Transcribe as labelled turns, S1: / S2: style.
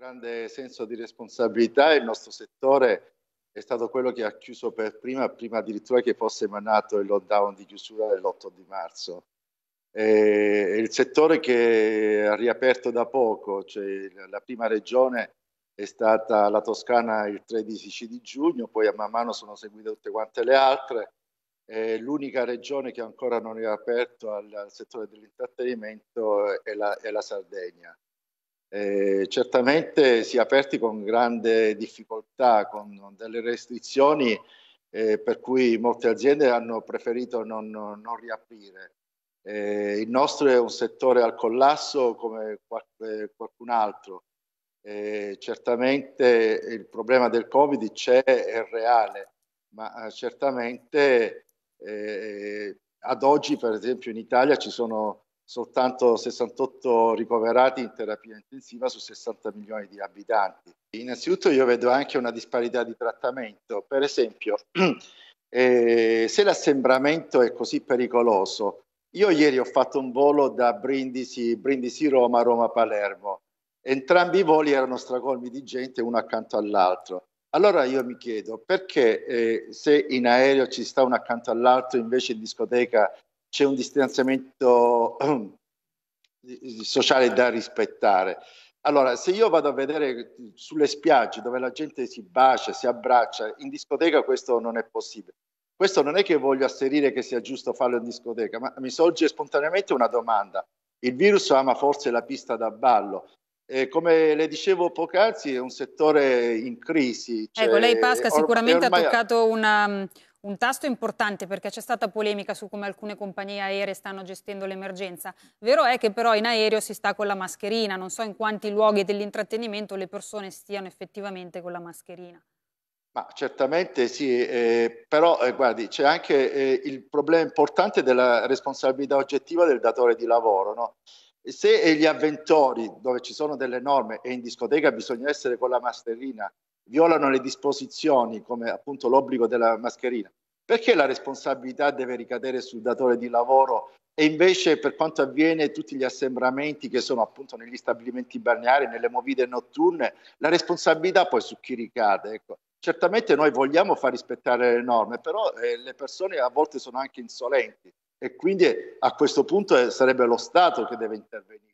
S1: grande senso di responsabilità il nostro settore è stato quello che ha chiuso per prima, prima addirittura che fosse emanato il lockdown di chiusura dell'8 di marzo. È il settore che ha riaperto da poco, cioè la prima regione è stata la Toscana il 13 di giugno, poi a man mano sono seguite tutte quante le altre. È l'unica regione che ancora non è aperta al settore dell'intrattenimento è la, è la Sardegna. Eh, certamente si è aperti con grande difficoltà, con delle restrizioni eh, per cui molte aziende hanno preferito non, non riaprire. Eh, il nostro è un settore al collasso come qualche, eh, qualcun altro. Eh, certamente il problema del Covid c'è, è reale, ma eh, certamente ad oggi, per esempio, in Italia ci sono soltanto 68 ricoverati in terapia intensiva su 60 milioni di abitanti. Innanzitutto io vedo anche una disparità di trattamento, per esempio eh, se l'assembramento è così pericoloso, io ieri ho fatto un volo da Brindisi, Brindisi Roma, Roma Palermo, entrambi i voli erano stracolmi di gente uno accanto all'altro. Allora io mi chiedo perché eh, se in aereo ci sta uno accanto all'altro invece in discoteca c'è un distanziamento sociale da rispettare. Allora, se io vado a vedere sulle spiagge dove la gente si bacia, si abbraccia, in discoteca questo non è possibile. Questo non è che voglio asserire che sia giusto farlo in discoteca, ma mi sorge spontaneamente una domanda. Il virus ama forse la pista da ballo. Eh, come le dicevo poc'anzi, è un settore in crisi. Cioè, ecco, lei cioè, Pasca sicuramente ormai... ha toccato
S2: una, un tasto importante perché c'è stata polemica su come alcune compagnie aeree stanno gestendo l'emergenza. Vero è che però in aereo si sta con la mascherina, non so in quanti luoghi dell'intrattenimento le persone stiano effettivamente con la mascherina.
S1: Ma certamente sì, eh, però eh, guardi, c'è anche eh, il problema importante della responsabilità oggettiva del datore di lavoro. No? Se gli avventori, dove ci sono delle norme e in discoteca bisogna essere con la mascherina, violano le disposizioni come appunto l'obbligo della mascherina, perché la responsabilità deve ricadere sul datore di lavoro e invece per quanto avviene tutti gli assembramenti che sono appunto negli stabilimenti balneari, nelle movide notturne, la responsabilità poi su chi ricade? Ecco. Certamente noi vogliamo far rispettare le norme, però eh, le persone a volte sono anche insolenti e quindi a questo punto eh, sarebbe lo Stato che deve intervenire.